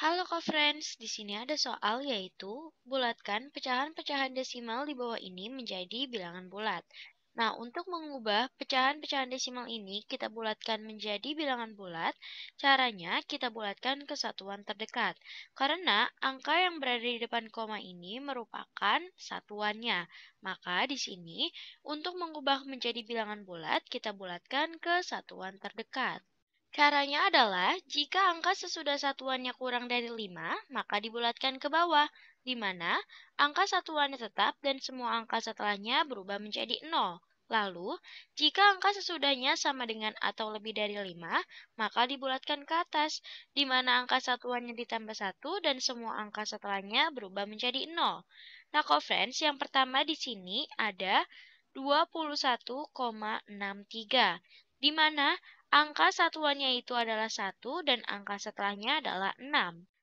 Halo co-friends, di sini ada soal yaitu bulatkan pecahan-pecahan desimal di bawah ini menjadi bilangan bulat. Nah, untuk mengubah pecahan-pecahan desimal ini kita bulatkan menjadi bilangan bulat, caranya kita bulatkan ke satuan terdekat. Karena angka yang berada di depan koma ini merupakan satuannya. Maka di sini untuk mengubah menjadi bilangan bulat kita bulatkan ke satuan terdekat. Caranya adalah jika angka sesudah satuannya kurang dari 5, maka dibulatkan ke bawah, di mana angka satuannya tetap dan semua angka setelahnya berubah menjadi 0. Lalu, jika angka sesudahnya sama dengan atau lebih dari 5, maka dibulatkan ke atas, di mana angka satuannya ditambah 1 dan semua angka setelahnya berubah menjadi 0. Nah, friends, yang pertama di sini ada 21,63, di mana Angka satuannya itu adalah satu dan angka setelahnya adalah 6.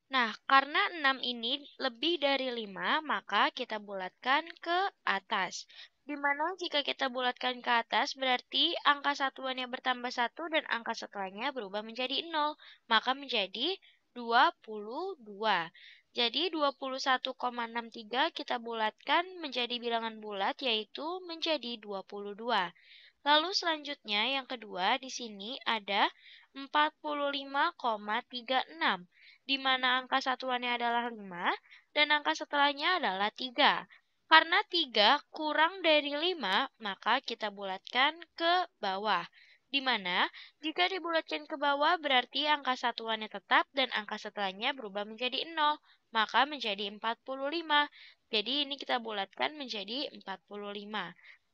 Nah, karena 6 ini lebih dari 5, maka kita bulatkan ke atas. Dimana jika kita bulatkan ke atas, berarti angka satuannya bertambah satu dan angka setelahnya berubah menjadi 0. Maka menjadi 22. Jadi 21,63 kita bulatkan menjadi bilangan bulat yaitu menjadi 22. Lalu selanjutnya yang kedua di sini ada 45,36 di mana angka satuannya adalah 5 dan angka setelahnya adalah 3. Karena 3 kurang dari 5, maka kita bulatkan ke bawah di mana jika dibulatkan ke bawah berarti angka satuannya tetap dan angka setelahnya berubah menjadi 0, maka menjadi 45. Jadi ini kita bulatkan menjadi 45.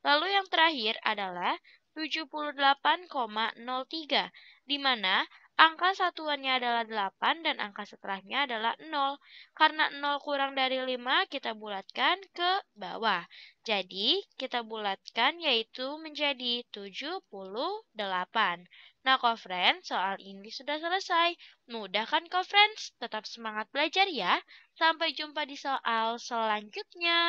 Lalu yang terakhir adalah 78,03, di mana Angka satuannya adalah 8 dan angka setelahnya adalah 0. Karena 0 kurang dari 5, kita bulatkan ke bawah. Jadi, kita bulatkan yaitu menjadi 78. Nah, friends soal ini sudah selesai. Mudah kan, friends Tetap semangat belajar ya. Sampai jumpa di soal selanjutnya.